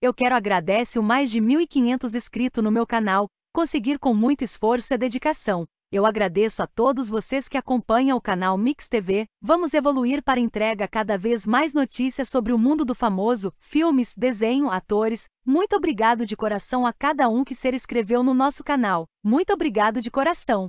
Eu quero agradecer o mais de 1.500 inscritos no meu canal, conseguir com muito esforço e dedicação. Eu agradeço a todos vocês que acompanham o canal Mix TV. Vamos evoluir para entrega cada vez mais notícias sobre o mundo do famoso, filmes, desenho, atores. Muito obrigado de coração a cada um que se inscreveu no nosso canal. Muito obrigado de coração.